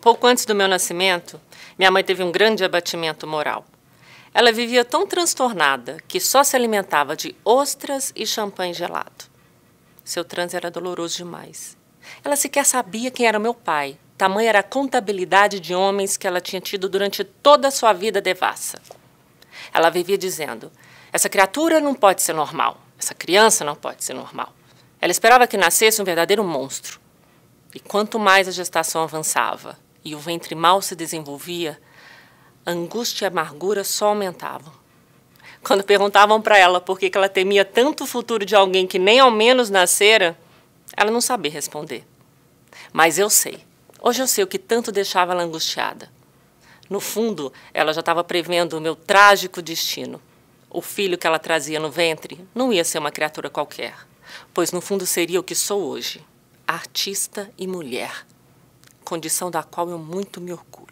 Pouco antes do meu nascimento, minha mãe teve um grande abatimento moral. Ela vivia tão transtornada que só se alimentava de ostras e champanhe gelado. Seu transe era doloroso demais. Ela sequer sabia quem era meu pai. Tamanha era a contabilidade de homens que ela tinha tido durante toda a sua vida devassa. Ela vivia dizendo: essa criatura não pode ser normal, essa criança não pode ser normal. Ela esperava que nascesse um verdadeiro monstro. E quanto mais a gestação avançava e o ventre mal se desenvolvia, a angústia e a amargura só aumentavam. Quando perguntavam para ela por que ela temia tanto o futuro de alguém que nem ao menos nascera, ela não sabia responder. Mas eu sei. Hoje eu sei o que tanto deixava ela angustiada. No fundo, ela já estava prevendo o meu trágico destino. O filho que ela trazia no ventre não ia ser uma criatura qualquer, pois no fundo seria o que sou hoje artista e mulher, condição da qual eu muito me orgulho.